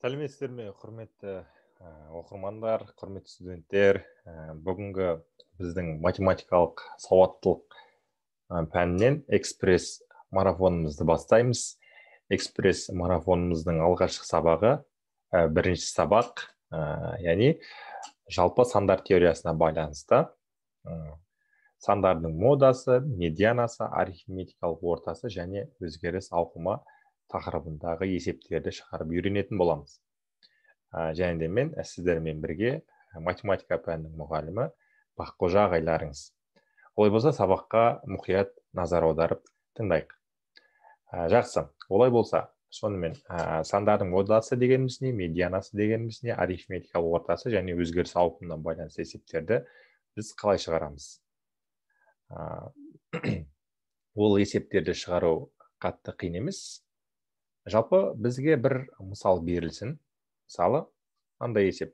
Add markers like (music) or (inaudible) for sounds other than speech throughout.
сәлеметсіздер ме құрметті э, оқырмандар құрметті студенттер э, бүгінгі біздің математикалық сауаттылық э, пәнінен экспресс марафонымызды бастаймыз экспресс марафонымыздың алғашқы сабағы бірінші сабақ яғни жалпы сандар теориясына байланысты сандардың модасы медианасы арифметикалық ортасы және өзгеріс ауқымы тақырыбындағы есептерді шығарып үйренетін боламыз ә, және де мен сіздермен бірге математика пәнінің мұғалімі баққожа ағайларыңыз олай болса сабаққа мұқият назар аударып тыңдайық жақсы олай болса сонымен ә, сандардың одасы дегеніміз не медианасы дегеніміз не арифметикалық ортасы және өзгеріс ауқымына байланысты есептерді біз қалай шығарамыз ә, (clears throat) ол есептерді шығару қатты қиын емес жалпы бізге бір мысал берілсін мысалы мынандай есеп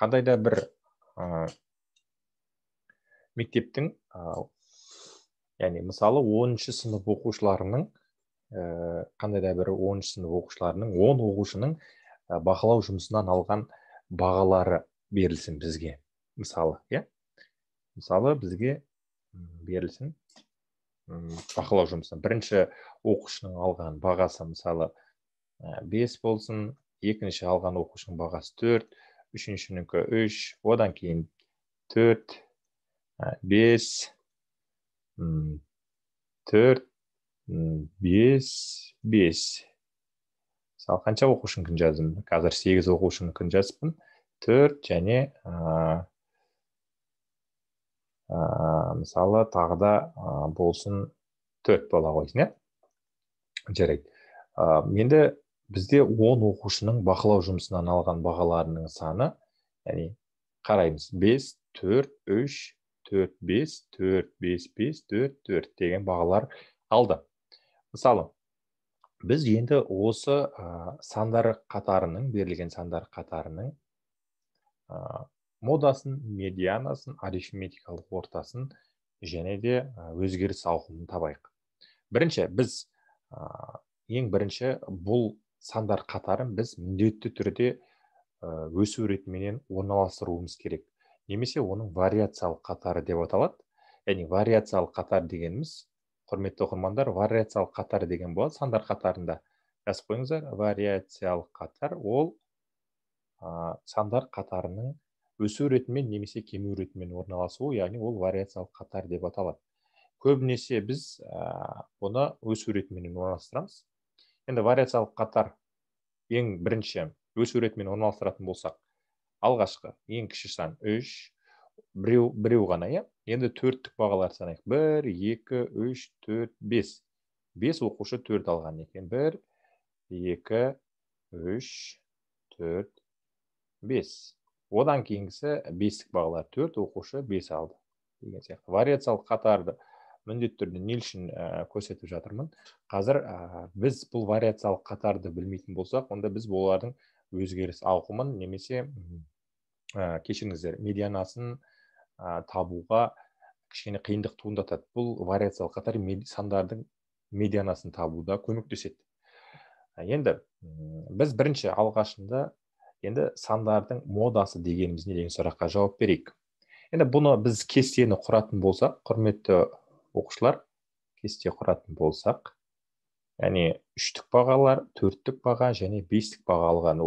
қандай да бір ә, мектептің ә, яғни мысалы оныншы сынып оқушыларының ә, қандай да бір оныншы сынып оқушыларының он оқушының ә, бақылау жұмысынан алған бағалары берілсін бізге мысалы иә мысалы бізге берілсін бақылау жұмысы бірінші оқушының алған бағасы мысалы ә, бес болсын екінші алған оқушының бағасы төрт үшіншінікі үш одан кейін төрт ә, бес төрт бес бес мысалы қанша оқушынікін жаздым қазір сегіз оқушынікін жазыппын төрт және Э, мысалы тағы да э, болсын төрт бала ғой иә жарайды э, енді бізде он оқушының бақылау жұмысынан алған бағаларының саны яғни қараймыз бес төрт үш төрт бес төрт бес бес төрт төрт деген бағалар алды мысалы біз енді осы сандар қатарының берілген сандар қатарының модасын медианасын арифметикалық ортасын және де өзгеріс ауқымын табайық бірінші біз ең бірінші бұл сандар қатарын біз міндетті түрде өсу ретіменен орналастыруымыз керек немесе оның вариациялық қатары деп аталады яғни вариациялық қатар дегеніміз құрметті оқырмандар вариациялық қатар деген болады сандар қатарында жазып қойыңыздар вариациялық қатар ол сандар қатарының өсу ретімен немесе кему ретімен орналасуы яғни ол вариациялық қатар деп аталады көбінесе біз бұны өсу ретімен орналастырамыз енді вариациялық қатар ең бірінші өсу ретімен орналастыратын болсақ алғашқы ең кіші сан үш біреу біреу ғана иә енді төрттік бағалар санайық бір екі үш төрт бес бес оқушы төрт алған екен бір екі үш төрт бес одан кейінгісі бестік бағалар төрт оқушы бес алды деген сияқты вариациялық қатарды міндетті түрде не үшін көрсетіп жатырмын қазір біз бұл вариациялық қатарды білмейтін болсақ онда біз олардың өзгеріс ауқымын немесе ә, кешіріңіздер медианасын табуға кішкене қиындық туындатады бұл вариациялық қатар сандардың медианасын табуда көмектеседі енді біз бірінші алғашында енді сандардың модасы дегеніміз не деген сұраққа жауап берейік енді бұны біз кестені құратын болсақ құрметті оқушылар кесте құратын болсақ яғни үштік бағалар төрттік баға және бестік баға алған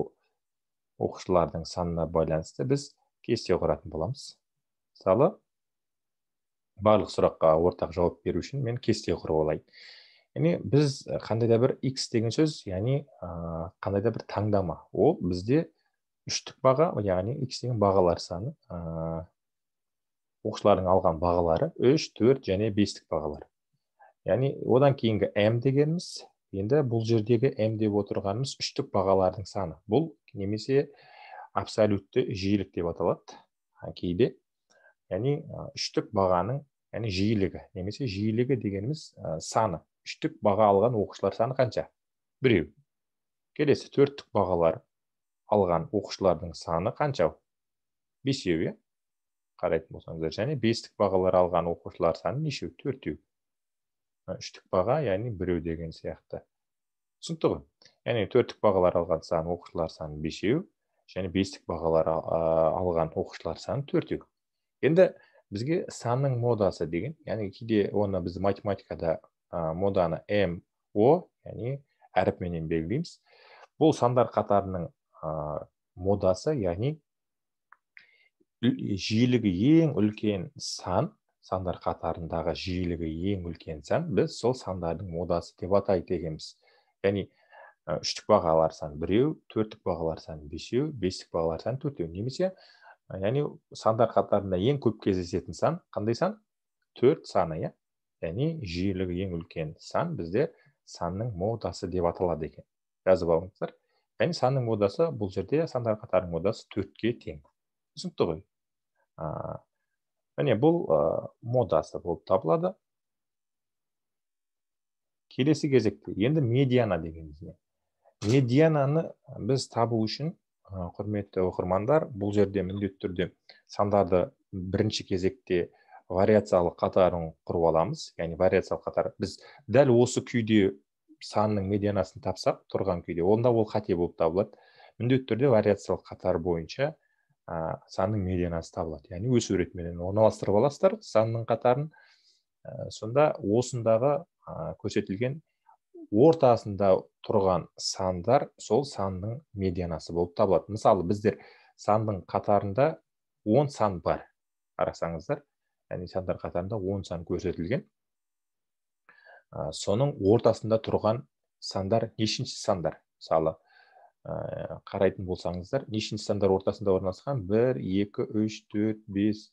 оқушылардың санына байланысты біз кесте құратын боламыз мысалы барлық сұраққа ортақ жауап беру үшін мен кесте құрып алайын яғни біз қандай да бір x деген сөз яғни қандай да бір таңдама ол бізде үштік баға яғни x деген бағалар саны ә, оқушылардың алған бағалары үш төрт және бестік бағалар яғни одан кейінгі м дегеніміз енді бұл жердегі м деп отырғанымыз үштік бағалардың саны бұл немесе абсолютті жиілік деп аталады кейде яғни үштік бағаның яғни жиілігі немесе жиілігі дегеніміз саны үштік баға алған оқушылар саны қанша біреу келесі төрттік бағалар алған оқушылардың саны қанша бесеу иә қарайтын болсаңыздар және бестік бағалар алған оқушылар саны нешеу төртеу үштік баға яғни біреу деген сияқты түсінікті ғой яғни төрттік бағалар алған саны оқушылар саны бесеу және бестік бағалар алған оқушылар саны төртеу енді бізге санның модасы деген яғни кейде оны біз математикада ә, моданы м о яғни әріпменен белгілейміз бұл сандар қатарының модасы яғни жиілігі ең үлкен сан сандар қатарындағы жиілігі ең үлкен сан біз сол сандардың модасы деп атайды екенбіз яғни үштік бағалар саны біреу төрттік бағалар саны бесеу бестік бағалар саны төртеу немесе яғни сандар қатарында ең көп кездесетін сан қандай сан төрт саны иә яғни жиілігі ең үлкен сан бізде санның модасы деп аталады екен жазып алыңыздар яғни санның модасы бұл жерде сандар қатарының модасы төртке тең түсінікті ғой міне бұл ә, модасы болып табылады келесі кезекте енді медиана дегеніміз не медиананы біз табу үшін ә, құрметті оқырмандар бұл жерде міндетті түрде сандарды бірінші кезекте вариациялық қатарын құрып аламыз яғни вариациялық қатар біз дәл осы күйде санның медианасын тапсақ тұрған күйде онда ол қате болып табылады міндетті түрде вариациялық қатар бойынша ә, санның медианасы табылады яғни өсу ретімен орналастырып аласыздар санның қатарын сонда осындағы ә, көрсетілген ортасында тұрған сандар сол санның медианасы болып табылады мысалы біздер санның қатарында 10 сан бар қарасаңыздар яғни сандар қатарында 10 сан көрсетілген ә, соның ортасында тұрған сандар нешінші сандар мысалы ә, қарайтын болсаңыздар нешінші сандар ортасында орналасқан бір екі үш төрт бес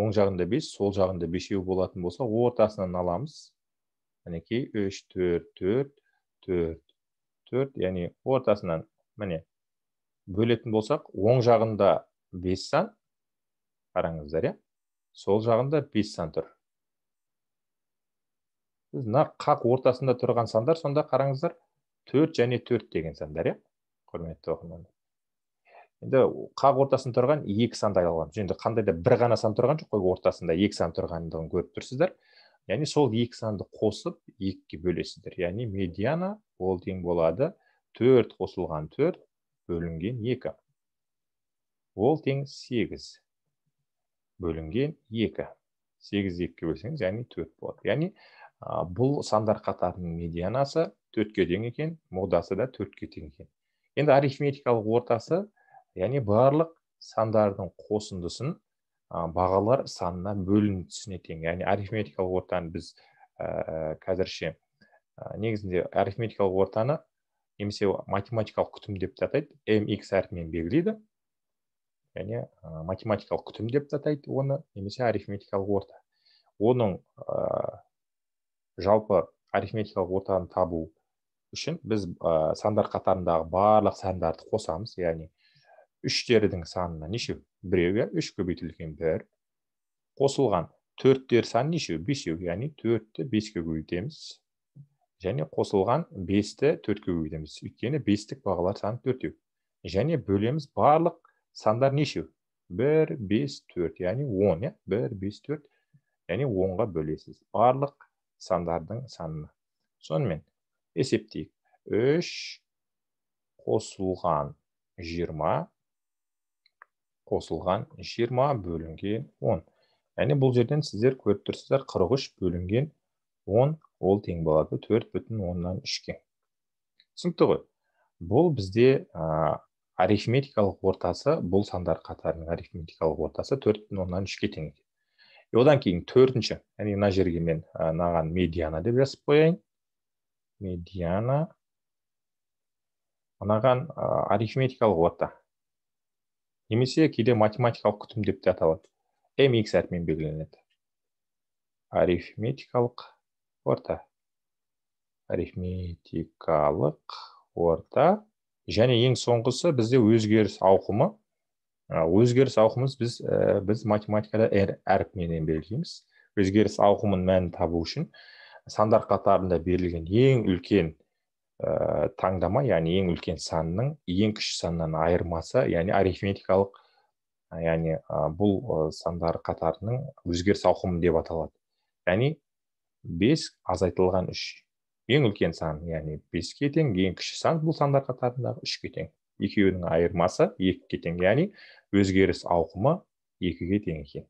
оң жағында бес сол жағында бесеу болатын болса ортасынан аламыз мінекей үш төрт төрт төрт төрт яғни ортасынан міне бөлетін болсақ оң жағында бес сан қараңыздар иә сол жағында бес сан тұр мына қақ ортасында тұрған сандар сонда қараңыздар төрт және төрт деген сандар иә құрметті оқырмандар енді қақ ортасында тұрған екі санды аламыз енді қандай да бір ғана сан тұрған жоқ қой ортасында екі сан тұрғандығын көріп тұрсыздар яғни сол екі санды қосып екіге бөлесіздер яғни медиана ол тең болады төрт қосылған төрт бөлінген екі ол тең сегіз бөлінген екі сегізді екіге бөлсеңіз яғни төрт болады яғни бұл сандар қатарының медианасы төртке тең екен модасы да төртке тең екен енді арифметикалық ортасы яғни барлық сандардың қосындысын бағалар санына бөлінісіне тең яғни арифметикалық ортаны біз қазірше ә, негізінде арифметикалық ортаны немесе математикалық күтім деп те атайды mx әрпімен белгілейді және математикалық күтім деп те атайды оны немесе арифметикалық орта оның жалпы арифметикалық ортаны табу үшін біз ә, сандар қатарындағы барлық сандарды қосамыз яғни үштердің санына нешеу біреу иә үш көбейтілген бір қосылған төрттер саны нешеу бесеу яғни төртті беске көбейтеміз және қосылған бесті төртке көбейтеміз өйткені бестік бағалар саны төртеу және бөлеміз барлық сандар нешеу бір бес төрт яғни он иә бір бес төрт яғни онға бөлесіз барлық сандардың санына. Сонымен, есептейік. 3 қосылған 20, қосылған 20 бөлінген 10. Әне бұл жерден сіздер көріп тұрсыздар 43 бөлінген 10, ол тен болады 4 бүтін 10-нан 3-ке. Сұнтығы, бұл бізде арифметикалық ортасы, бұл сандар қатарының арифметикалық ортасы 4,10-ден 3-ке тенгіз одан кейін төртінші яғни мына жерге мен мынаған медиана деп жазып қояйын медиана мынаған арифметикалық орта немесе кейде математикалық күтім деп те аталады mx әрпімен белгіленеді арифметикалық орта арифметикалық орта және ең соңғысы бізде өзгеріс ауқымы Ә, өзгеріс ауқымыз біз ә, біз математикада әр әріпменен белгілейміз өзгеріс ауқымын мәнін табу үшін сандар қатарында берілген ең үлкен ә, таңдама яғни ең үлкен санның ең кіші саннан айырмасы яғни арифметикалық яғни ә, бұл ә, сандар қатарының өзгеріс ауқымы деп аталады яғни бес азайтылған үш ең үлкен сан яғни беске тең ең кіші сан бұл сандар қатарындағы үшке тең екеуінің айырмасы екіге тең яғни өзгеріс ауқымы екіге тең екен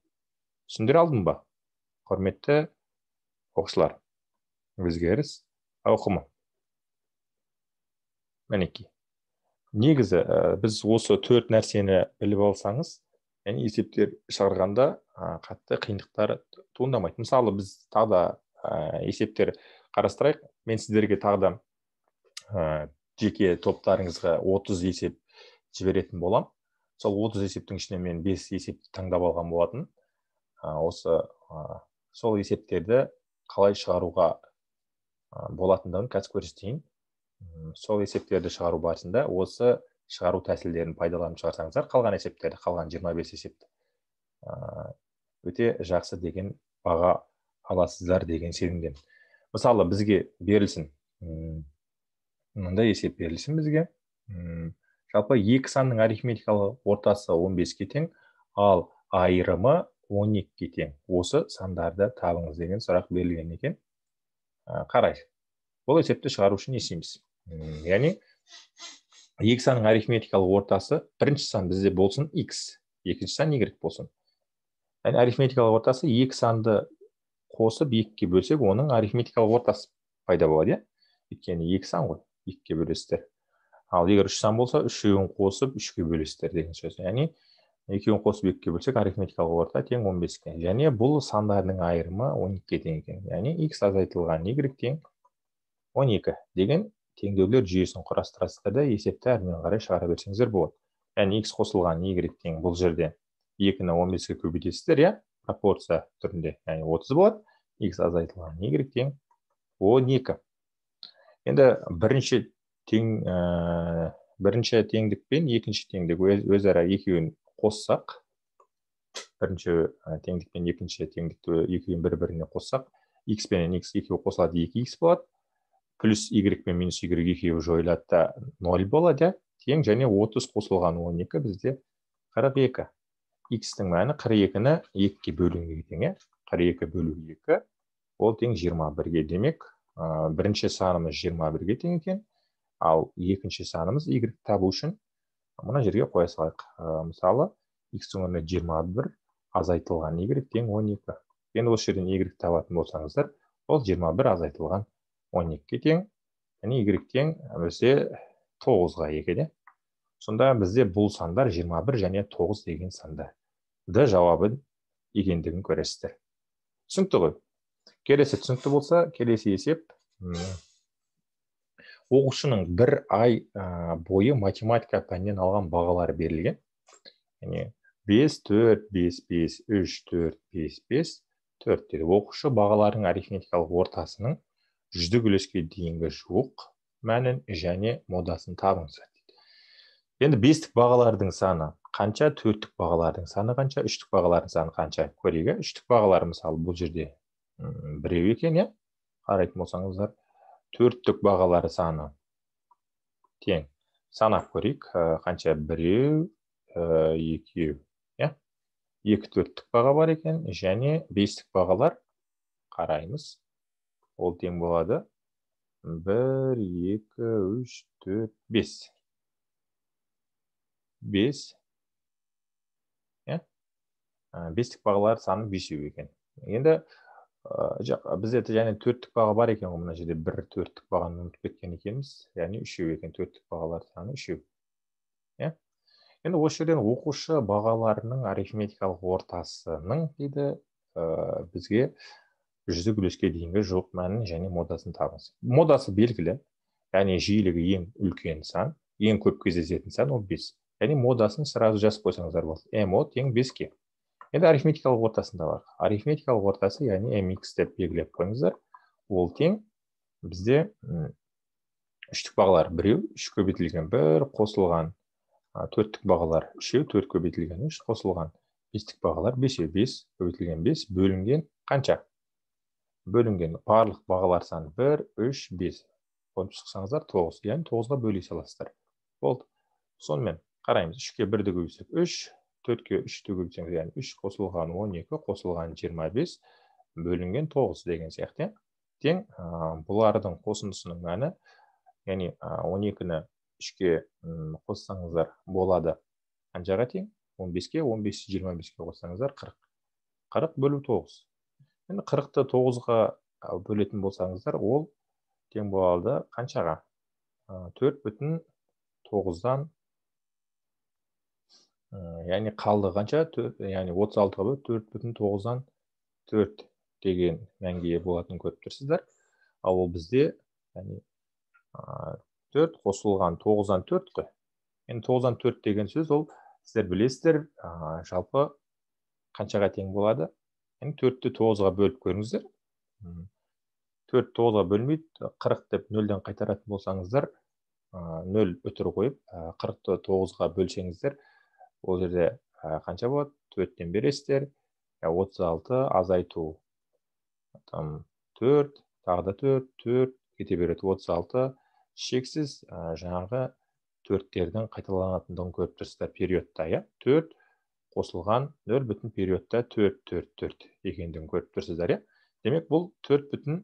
түсіндіре алдым ба құрметті оқушылар өзгеріс ауқымы мінекей негізі ә, біз осы төрт нәрсені біліп алсаңыз яғни есептер шығарғанда ә, қатты қиындықтар туындамайды мысалы біз тағы да ә, есептер қарастырайық мен сіздерге тағы да жеке топтарыңызға 30 есеп жіберетін боламын сол 30 есептің ішінен мен 5 есепті таңдап алған болатын осы сол есептерді қалай шығаруға болатындығын қазір көрсетейін сол есептерді шығару барысында осы шығару тәсілдерін пайдаланып шығарсаңыздар қалған есептерді қалған 25 есепті өте жақсы деген баға аласыздар деген сенімдемін мысалы бізге берілсін мынандай есеп берілсін бізге жалпы екі санның арифметикалық ортасы 15-ке тең ал айырымы 12-ке тең осы сандарды табыңыз деген сұрақ берілген екен қарай бұл есепті шығару үшін не істейміз яғни екі санның арифметикалық ортасы бірінші сан бізде болсын x екінші сан y болсын яғни арифметикалық ортасы екі санды қосып екіге бөлсек оның арифметикалық ортасы пайда болады иә өйткені екі сан ғой екіге бөлесіздер ал егер үш сан болса үшеуін қосып үшке бөлесіздер деген сөз яғни екеуін қосып екіге бөлсек арифметикалық орта тең он беске және бұл сандардың айырымы он екіге тең екен яғни икс азайтылған y тең он екі деген теңдеулер жүйесін құрастырасыздар да есепті әрмен қарай шығара берсеңіздер болады яғни x қосылған y тең бұл жерде екіні он беске көбейтесіздер иә пропорция түрінде яғни отыз болады x азайтылған y тең он екі енді бірінші тең ә, бірінші теңдік пен екінші теңдік өз, өзара екеуін қоссақ бірінші э, теңдік пен екінші теңдікті екеуін бір біріне қоссақ x пен x екеуі қосылады екі x болады плюс y пен минус y екеуі жойылады да ноль болады иә тең және 30 қосылған 12 бізде 42 x-тің мәні қырық екіні екіге ге бөлуге тең иә қырық екі бөлу екі ол тең жиырма бірге демек ә, бірінші санымыз 21-ге тең екен ал екінші санымыз y табу үшін мына жерге қоя салайық ә, мысалы x өңіріне 21 азайтылған y тең 12 енді осы жерден y табатын болсаңыздар ол 21 азайтылған 12-ге тең яғни y тең бізде 9-ға екіде сонда бізде бұл сандар 21 және 9 деген сандар д жауабы екендігін көресіздер түсінікті ғой келесі түсінікті болса келесі есеп оқушының бір ай бойы математика пәнінен алған бағалары берілген яғни бес төрт бес бес үш төрт бес бес төрт оқушы бағалардың арифметикалық ортасының жүздік үлеске дейінгі жуық мәнін және модасын табыңыздар енді бестік бағалардың саны қанша төрттік бағалардың саны қанша үштік бағалардың саны қанша көрейік ә? үштік бағалар мысалы бұл жерде біреу екен иә қарайтын болсаңыздар төрттік бағалары саны тең санап көрейік э, қанша біреу э, екеу иә екі төрттік баға бар екен және бестік бағалар қараймыз ол тең болады бір екі үш төрт бес бес иә э, бестік бағалар саны бесеу екен енді бізде және төрттік баға бар екен ғой мына жерде бір төрттік бағаны ұмытып кеткен екенбіз яғни үшеу екен төрттік бағалар саны үшеу иә енді осы жерден оқушы бағаларының арифметикалық ортасының дейді ә, бізге жүздік үлеске дейінгі жоқ мәнін және модасын табыңыз модасы белгілі яғни жиілігі ең үлкен сан ең көп кездесетін сан ол бес яғни модасын сразу жазып қойсаңыздар болады м тең беске енді арифметикалық ортасында бар арифметикалық ортасы яғни mx деп белгілеп қойыңыздар ол тең бізде үштік бағалар біреу үш көбейтілген бір қосылған төрттік бағалар үшеу төрт көбейтілген үш қосылған бестік бағалар бесеу бес көбейтілген бес бөлінген қанша бөлінген барлық бағалар саны бір үш бес қосып шықсаңыздар тоғыз яғни тоғызға бөле саласыздар болды сонымен қараймыз үшке бірді көбейтсек үш төртке үшті бөлсеңіз яғни үш қосылған он екі қосылған жиырма бес бөлінген тоғыз деген сияқты тең ә, бұлардың қосындысының мәні яғни он екіні үшке қоссаңыздар болады қаншаға тең он беске он бес жиырма беске қоссаңыздар қырық қырық бөлу тоғыз енді қырықты тоғызға бөлетін болсаңыздар ол тең болады қаншаға төрт бүтін тоғыздан Э, яғни қалды қанша яғни отыз алтыға төрт бүтін тоғыздан төрт деген мәнге ие болатынын көріп тұрсыздар ал ол бізде яғни төрт қосылған тоғыздан төрт қой енді тоғыздан төрт деген сөз ол сіздер білесіздер ә, жалпы қаншаға тең болады яғни төртті тоғызға бөліп көріңіздер төрт тоғызға бөлмейді қырық деп нөлден қайтаратын болсаңыздар нөл үтір қойып қырықты тоғызға бөлсеңіздер ол жерде қанша болады төрттен бересіздер ә, отыз алты азайту там төрт тағы да төрт төрт кете береді отыз алты шексіз жаңағы төрттердің қайталанатындығын көріп тұрсыздар периодта иә төрт қосылған нөл бүтін периодта төрт төрт төрт екендігін көріп тұрсыздар иә демек бұл төрт бүтін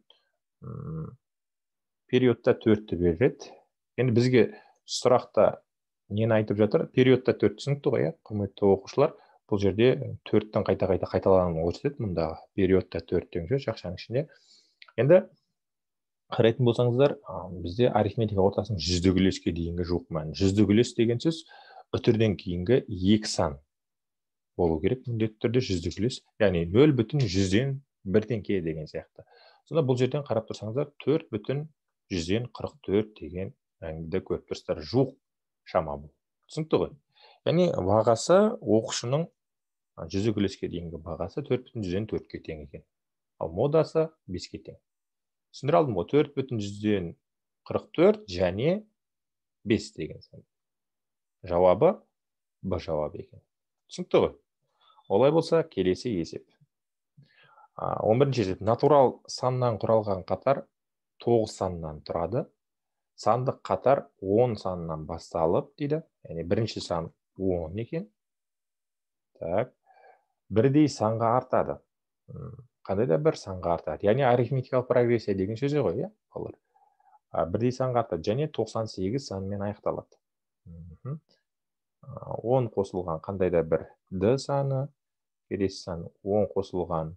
периодта төртті береді енді бізге сұрақта нені айтып жатыр периодта төрт түсінікті ғой иә құрметті оқушылар бұл жерде төрттің қайта қайта қайталануын көрсетеді мұндағы периодта төрт деген сөз жақшаның ішінде енді қарайтын болсаңыздар бізде арифметика ортасының жүздік үлеске дейінгі жуық мән жүздік үлес деген сөз үтірден кейінгі екі сан болу керек міндетті түрде жүздік үлес яғни нөл бүтін жүзден бірден ке деген сияқты сонда бұл жерден қарап тұрсаңыздар төрт бүтін жүзден қырық төрт деген мәнді көріп тұрсыздар жуық бұл түсінікті ғой яғни бағасы оқушының жүз үлеске дейінгі бағасы төрт бүтін жүзден төртке тең екен ал модасы беске тең түсіндіре алдым ғой төрт бүтін жүзден қырық төрт және бес деген сан жауабы б жауабы екен түсінікті ғой олай болса келесі есеп он бірінші есеп натурал саннан құралған қатар тоғыз саннан тұрады сандық қатар 10 санынан басталып дейді яғни бірінші сан 10 екен так бірдей санға артады қандай да бір санға артады яғни арифметикалық прогрессия деген сөз ғой иә олар бірдей санға артады және 98 санымен аяқталады он қосылған қандай да бір д саны келесі сан он қосылған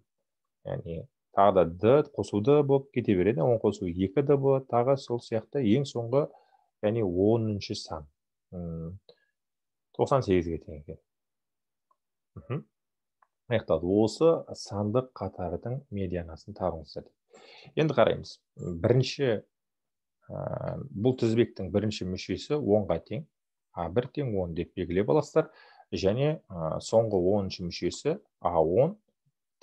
яғни тағы да д қосуды болып кете береді он қосу екі д болады тағы сол сияқты ең соңғы яғни оныншы сан тоқсан сегізге тең екен аяқталды осы сандық қатардың медианасын табыңыздар енді қараймыз бірінші ә, бұл тізбектің бірінші мүшесі онға тең а бір тең он деп белгілеп аласыздар және ә, соңғы оныншы мүшесі а он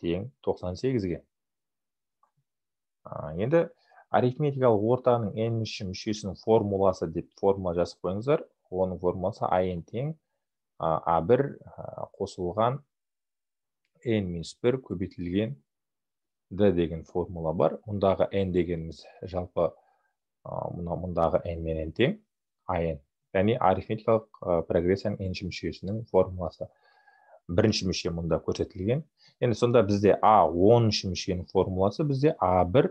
тең тоқсан сегізге енді арифметикалық ортаның нінші мүшесінің формуласы деп формула жазып қойыңыздар оның формуласы а тең а 1 қосылған n минус бір көбейтілген д деген формула бар мұндағы n дегеніміз жалпы мына мұндағы n менен тең а яғни арифметикалық прогрессияның нінші мүшесінің формуласы бірінші мүше мұнда көрсетілген енді сонда бізде а оныншы мүшенің формуласы бізде а бір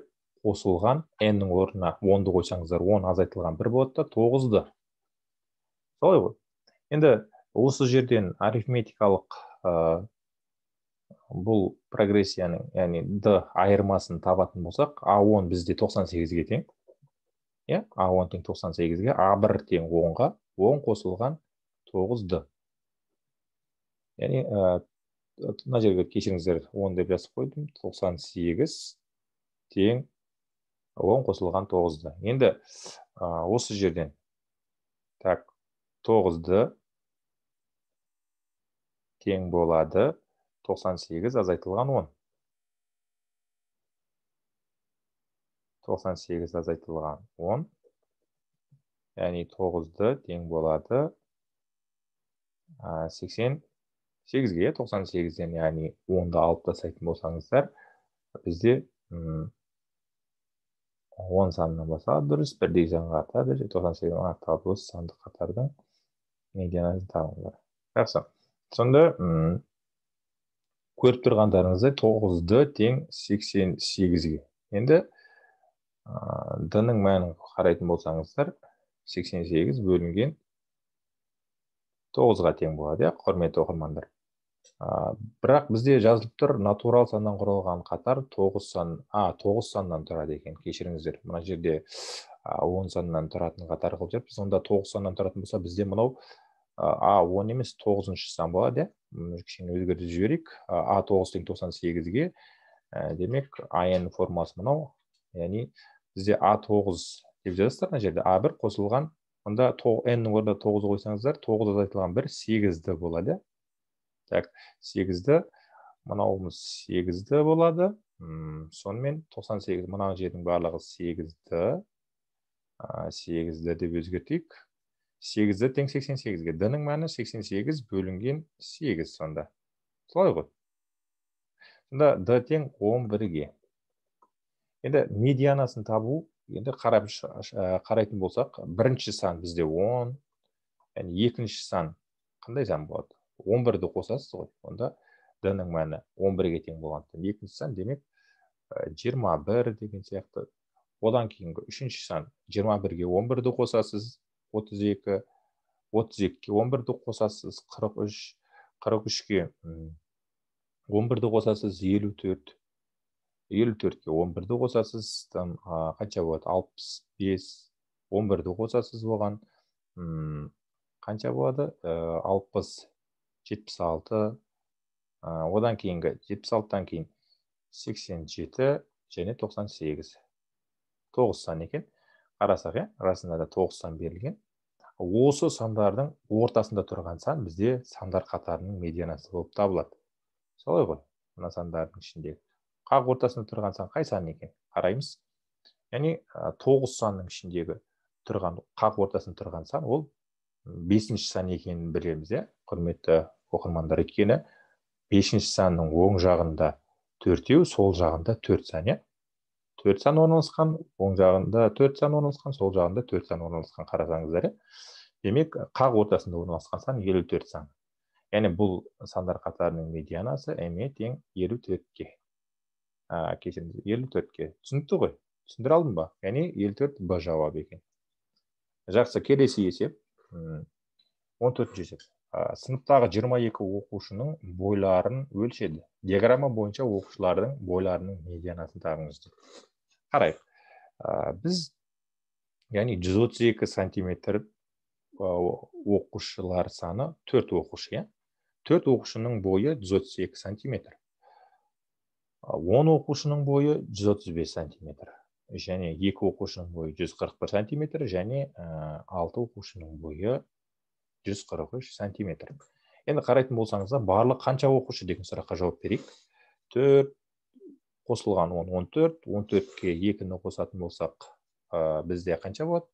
қосылған ннің орнына онды қойсаңыздар он азайтылған бір болады да тоғызды солай ғой енді осы жерден арифметикалық ә, бұл прогрессияның яғни д айырмасын табатын болсақ а он бізде 98-ге тең иә а он тең 98-ге а бір тең онға он қосылған тоғыз д яғни мына жерге кешіріңіздер он деп жазып қойдым тоқсан сегіз тең он қосылған тоғызды енді ә, осы жерден так тоғызды тең болады 98 азайтылған 10 98 азайтылған 10 яғни 9-ды тең болады сегізге тоқсан сегізден яғни онды алып тастайтын болсаңыздар бізде он санынан басталады дұрыс бірдей санға артады тоқсан сегізден артады осы сандық қатардың медианасын табыңыздар жақсы сонда көріп тұрғандарыңыздай тоғызды тең сексен сегізге енді ә, д ның мәнін қарайтын болсаңыздар сексен сегіз бөлінген тоғызға тең болады иә құрметті оқырмандар ә, бірақ бізде жазылып тұр натурал саннан құралған қатар тоғыз сан а тоғыз саннан тұрады екен кешіріңіздер мына жерде он саннан тұратын қатар қылып жатыр онда тоғыз саннан тұратын болса бізде мынау а он емес тоғызыншы сан болады иә кішкене өзгертіп жіберейік а тоғыз тең тоқсан сегізге ә, демек ан формасы мынау яғни бізде а тоғыз деп жазасыздар мына жерде а бір қосылған онда ннің орнына тоғыз қойсаңыздар тоғыз азайтылған бір сегізді болады иә так сегізді мынауымыз сегізді болады сонымен 98 мына жердің барлығы сегізді сегізді деп өзгертейік сегізді тең 88-ге д ның мәні 88 бөлінген 8 сонда солай ғой сонда д тең 11-ге енді медианасын табу енді қарап қарайтын болсақ бірінші сан бізде 10 яғни екінші сан қандай сан болады он бірді қосасыз ғой онда д ның мәні он бірге тең болғандықтан екінші сан демек э, жиырма бір деген сияқты одан кейінгі үшінші сан жиырма бірге он бірді қосасыз отыз екі отыз екіге он бірді қосасыз қырық үш қырық үшке он бірді қосасыз елу төрт елу төртке он бірді қосасыз там қанша болады алпыс бес он бірді қосасыз оған қанша болады э, алпыс жетпіс алты одан кейінгі жетпіс алтыдан кейін сексен жеті және тоқсан сегіз тоғыз сан екен қарасақ иә расында да тоғыз сан берілген осы сандардың ортасында тұрған сан бізде сандар қатарының медианасы болып табылады солай ғой мына сандардың ішіндегі қақ ортасында тұрған сан қай сан екен қараймыз яғни тоғыз санның ішіндегі тұрған қақ ортасында тұрған сан ол бесінші сан екенін білеміз иә құрметті оқырмандар өйткені бесінші санның оң жағында төртеу сол жағында төрт сан иә төрт сан орналасқан оң жағында төрт сан орналасқан сол жағында төрт сан орналасқан қарасаңыздар иә демек қақ ортасында орналасқан сан елу төрт сан яғни бұл сандар қатарының медианасы ме тең елу төртке а елу төртке түсінікті ғой түсіндіре алдым ба яғни елу төрт б жауабы екен жақсы келесі есеп он төртінші есеп ә, сыныптағы 22 оқушының бойларын өлшеді диаграмма бойынша оқушылардың бойларының медианасын табыңыз қарайық біз яғни 132 сантиметр оқушылар саны төрт оқушы иә төрт оқушының бойы 132 сантиметр 10 оқушының бойы 135 сантиметр және екі оқушының бойы 141 сантиметр және 6 оқушының бойы 143 сантиметр. Енді қарайтын болсаңызда, барлық қанша оқушы деген сұраққа жауап берек. 4, қосылған 10, 14, 14-ке 2-ні қосатын болсақ, бізде қанша болады?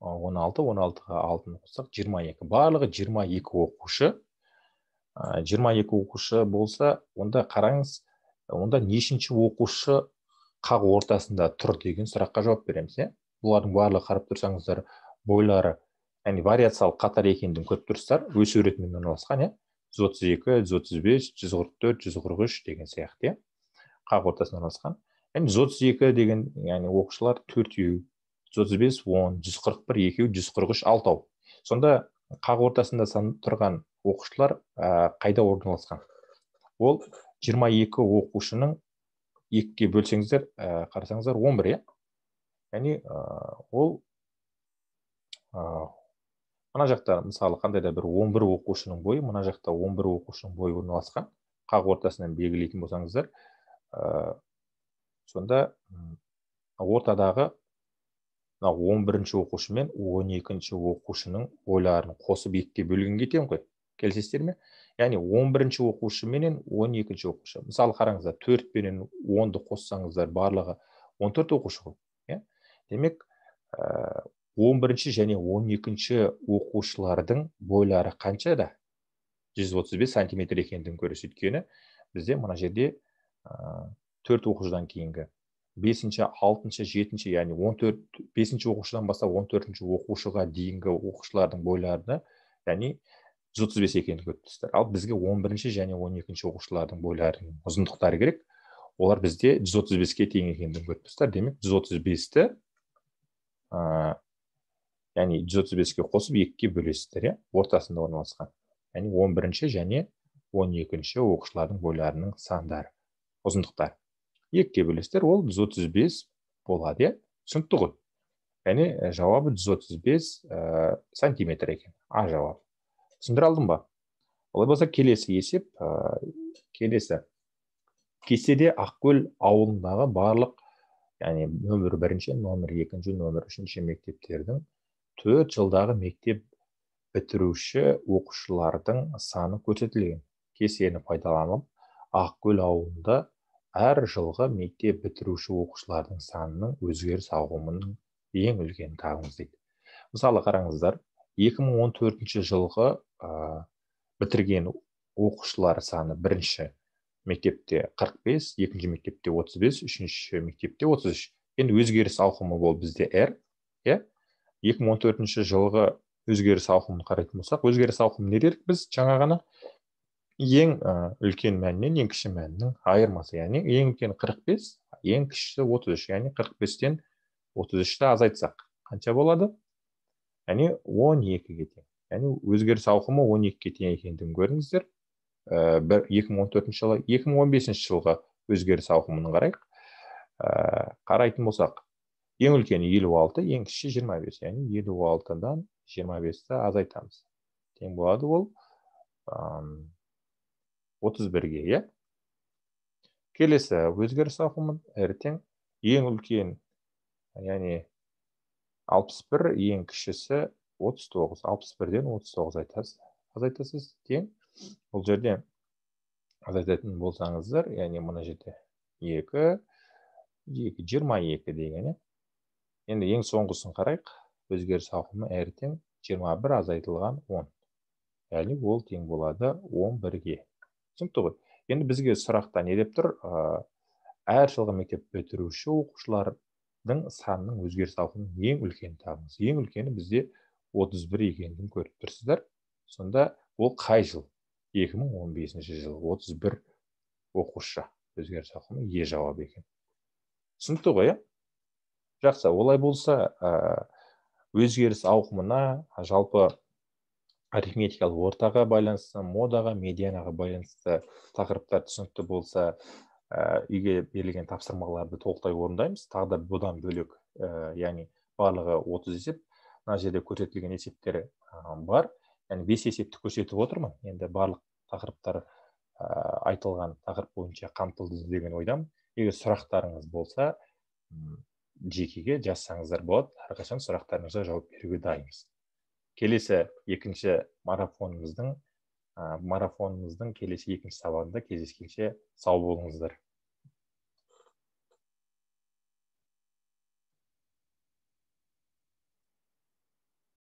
16, 16-ға 6-ні қосақ, 22. Барлығы 22 оқушы. 22 оқушы болса, онда қараңыз, онда нешінші оқушы қақ ортасында тұр деген сұраққа жауап береміз. Иә? Бұлардың барлығы қарып тұрсаңыздар, бойлары яғни вариациялық қатар екендігін көріп тұрсыздар өсу ретімен орналасқан иә жүз отыз екі жүз отыз бес жүз қырық төрт жүз қырық үш деген сияқты иә қақ ортасына орналасқан яғни жүз отыз екі деген яғни оқушылар төртеу жүз отыз бес он жүз қырық бір екеу жүз қырық үш алтау сонда қақ ортасында сан, тұрған оқушылар ә, қайда орналасқан ол жиырма екі оқушының екіге бөлсеңіздер ә, қарасаңыздар бір иә яғни ә, ол мына жақта мысалы қандай да бір 11 оқушының бойы мына жақта 11 оқушының бойы орналасқан қақ ортасынан белгілейтін болсаңыздар ә, сонда ортадағы мына он бірінші оқушы мен он екінші оқушының ойларын қосып екіге бөлгенге тең ғой келісесіздер ме яғни он бірінші оқушы менен он екінші оқушы мысалы қараңыздар төрт пенен онды қоссаңыздар барлығы он төрт оқушы ғой иә демек он бірінші және он екінші оқушылардың бойлары қаншада 135 сантиметр екендігін көресіз өйткені бізде мына жерде төрт оқушыдан кейінгі бесінші алтыншы жетінші яғни он төрт бесінші оқушыдан бастап он төртінші оқушыға дейінгі оқушылардың бойлары яғни жүз отыз бес екенін көріп ал бізге он бірінші және он екінші оқушылардың бойларының ұзындықтары керек олар бізде жүз отыз беске тең екендігін көріп тұрсыздар демек жүз отыз бесті яғни жүз отыз беске қосып екіге бөлесіздер иә ортасында орналасқан яғни он бірінші және он екінші оқушылардың бойларының сандары ұзындықтары екіге бөлесіздер ол жүз отыз бес болады иә түсінікті ғой яғни жауабы жүз отыз бес сантиметр екен а жауабы түсіндіре алдым ба олай болса келесі есеп ә, келесі кестеде ақкөл ауылындағы барлық яғни нөмір бірінші нөмір екінші нөмір үшінші мектептердің төрт жылдағы мектеп бітіруші оқушылардың саны көрсетілген кестені пайдаланып ақкөл ауылында әр жылғы мектеп бітіруші оқушылардың санының өзгеріс ауқымының ең үлкен тағымыз дейді мысалы қараңыздар 2014 жылғы ә, бітірген оқушылар саны бірінші мектепте 45, екінші мектепте 35, үшінші мектепте 33. енді өзгеріс ауқымы бол бізде r иә екі мың он төртінші жылғы өзгеріс ауқымын қарайтын болсақ өзгеріс ауқымы не дедік біз жаңа ғана ең ә, үлкен мәннен ең кіші мәннің айырмасы яғни ең үлкені қырық бес ең кішісі отыз үш яғни қырық бестен отыз үшті азайтсақ қанша болады яғни он екіге тең яғни өзгеріс ауқымы он екіге тең екендігін көрдіңіздер ә, бір екі мың он төртінші жылы екі мың он бесінші жылғы өзгеріс ауқымын қарайық ә, қарайтын болсақ ең үлкені елу алты ең кіші жиырма бес яғни елу алтыдан жиырма бесті азайтамыз тең болады ол отыз бірге иә келесі өзгеріс ауқымы ертең ең үлкен яғни алпыс бір ең кішісі отыз тоғыз алпыс бірден отыз тоғыз айтасыз азайтасыз тең бұл жерде азайтатын болсаңыздар яғни мына жерде екі екі жиырма екі деген иә енді ең соңғысын қарайық өзгеріс ауқымы r тең 21 азайтылған 10 яғни ол тең болады 11-ге түсінікті ғой енді бізге сұрақта не деп тұр әр жылғы мектеп бітіруші оқушылардың санының өзгеріс ауқымының ең үлкен табыңыз ең үлкені бізде 31 екендігін көріп тұрсыздар сонда ол қай жыл 2015 жыл 31 оқушы өзгеріс ауқымы е жауап екен түсінікті ғой иә жақсы олай болса ә, өзгеріс ауқымына жалпы арифметикалық ортаға байланысты модаға медианаға байланысты тақырыптар түсінікті болса ә, үйге берілген тапсырмаларды толықтай орындаймыз тағы да бұдан бөлек ә, яғни барлығы 30 есеп мына жерде көрсетілген есептер бар яғни бес есепті көрсетіп отырмын енді барлық тақырыптар ә, айтылған тақырып бойынша қамтылды деген ойдамын егер сұрақтарыңыз болса жекеге жазсаңыздар болады әрқашан сұрақтарыңызға жауап беруге дайынбыз келесі екінші марафонымыздың ә, марафонымыздың келесі екінші сабағында кездескенше сау болыңыздар